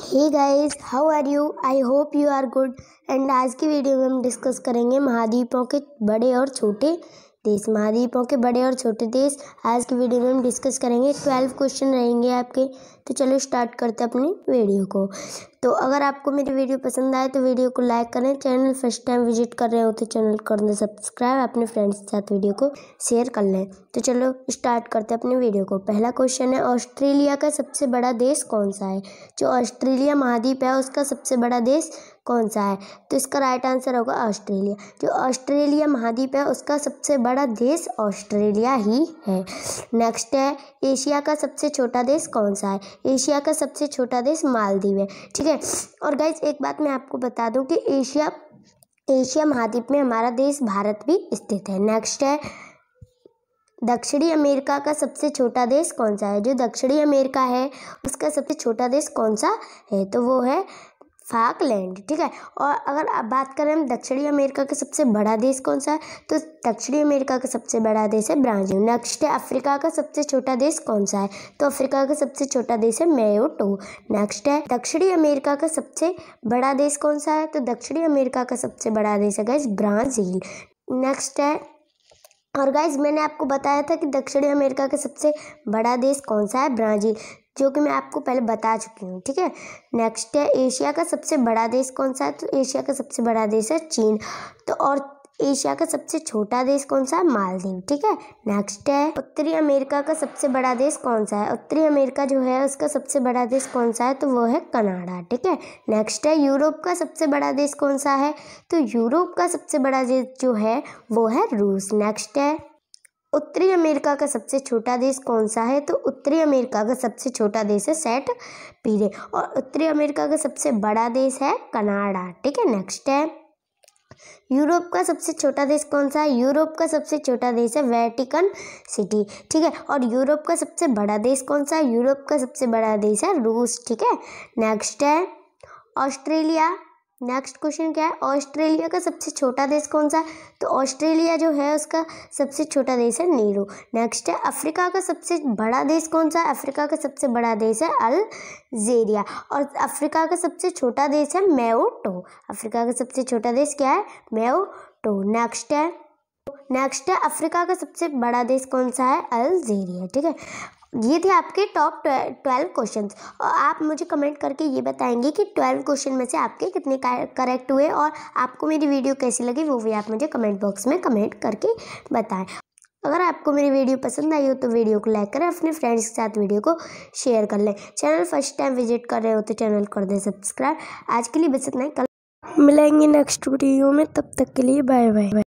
hey guys how are you I hope you are good and आज की video में हम डिस्कस करेंगे महाद्वीपों के बड़े और छोटे देश महाद्वीपों के बड़े और छोटे देश आज की वीडियो में हम डिस्कस करेंगे ट्वेल्व क्वेश्चन रहेंगे आपके तो चलो स्टार्ट करते हैं अपनी वीडियो को तो अगर आपको मेरी वीडियो पसंद आए तो वीडियो को लाइक करें चैनल फर्स्ट टाइम विजिट कर रहे हो तो चैनल कर दें सब्सक्राइब अपने फ्रेंड्स के साथ वीडियो को शेयर कर लें तो चलो स्टार्ट करते हैं अपनी वीडियो को पहला क्वेश्चन है ऑस्ट्रेलिया का सबसे बड़ा देश कौन सा है जो ऑस्ट्रेलिया महाद्वीप है उसका सबसे बड़ा देश कौन सा है तो इसका राइट आंसर होगा ऑस्ट्रेलिया जो ऑस्ट्रेलिया महाद्वीप है उसका सबसे बड़ा देश ऑस्ट्रेलिया ही है नेक्स्ट है एशिया का सबसे छोटा देश कौन सा है एशिया का सबसे छोटा देश मालदीव है ठीक है और गाइज एक बात मैं आपको बता दूँ कि एशिया एशिया महाद्वीप में हमारा देश भारत भी स्थित है नेक्स्ट है दक्षिणी अमेरिका का सबसे छोटा देश कौन सा है जो दक्षिणी अमेरिका है उसका सबसे छोटा देश कौन सा है तो वो है फाकलैंड ठीक है और अगर आप बात करें हम दक्षिणी अमेरिका का सबसे बड़ा देश कौन सा है तो दक्षिणी अमेरिका का सबसे बड़ा देश है ब्राज़ील नेक्स्ट है अफ्रीका का सबसे छोटा देश कौन सा है तो अफ्रीका का सबसे छोटा देश है मेयोटो नेक्स्ट है दक्षिणी अमेरिका का सबसे बड़ा देश कौन सा है तो दक्षिणी अमेरिका का सबसे बड़ा देश है गैस ब्राज़ील नेक्स्ट है और गाइज मैंने आपको बताया था कि दक्षिणी अमेरिका का सबसे बड़ा देश कौन सा है ब्राज़ील जो कि मैं आपको पहले बता चुकी हूँ ठीक है नेक्स्ट है एशिया का सबसे बड़ा देश कौन सा है तो एशिया का सबसे बड़ा देश है चीन तो और एशिया का सबसे छोटा देश कौन सा है मालदीव ठीक है नेक्स्ट है उत्तरी अमेरिका का सबसे बड़ा देश कौन सा है उत्तरी अमेरिका जो है उसका सबसे बड़ा देश कौन सा है तो वो है कनाडा ठीक है नेक्स्ट है यूरोप का सबसे बड़ा देश कौन सा है तो यूरोप का सबसे बड़ा देश जो है वो है रूस नेक्स्ट है उत्तरी अमेरिका का सबसे छोटा देश कौन सा है तो उत्तरी अमेरिका का सबसे छोटा देश है सेट पीरे और उत्तरी अमेरिका का सबसे बड़ा देश है कनाडा ठीक है नेक्स्ट है यूरोप का सबसे छोटा देश कौन सा है यूरोप का सबसे छोटा देश है वेटिकन सिटी ठीक है और यूरोप का सबसे बड़ा देश कौन सा है यूरोप का सबसे बड़ा देश है रूस ठीक है नेक्स्ट है ऑस्ट्रेलिया नेक्स्ट क्वेश्चन क्या है ऑस्ट्रेलिया का सबसे छोटा देश कौन सा है तो ऑस्ट्रेलिया जो है उसका सबसे छोटा देश है नीरो नेक्स्ट है अफ्रीका का सबसे बड़ा देश कौन सा है अफ्रीका का सबसे बड़ा देश है अलजेरिया और अफ्रीका का सबसे छोटा देश है मेओटो अफ्रीका का सबसे छोटा देश क्या है मेओटो नेक्स्ट है नेक्स्ट है अफ्रीका का सबसे बड़ा देश कौन सा है अलजेरिया ठीक है ये थे आपके टॉप ट्वेल्व क्वेश्चन और आप मुझे कमेंट करके ये बताएंगे कि ट्वेल्व क्वेश्चन में से आपके कितने करेक्ट हुए और आपको मेरी वीडियो कैसी लगी वो भी आप मुझे कमेंट बॉक्स में कमेंट करके बताएं अगर आपको मेरी वीडियो पसंद आई हो तो वीडियो को लाइक करें अपने फ्रेंड्स के साथ वीडियो को शेयर कर लें चैनल फर्स्ट टाइम विजिट कर रहे हो तो चैनल कर दें सब्सक्राइब आज के लिए बस इतना ही कल मिलेंगे नेक्स्ट वीडियो में तब तक के लिए बाय बाय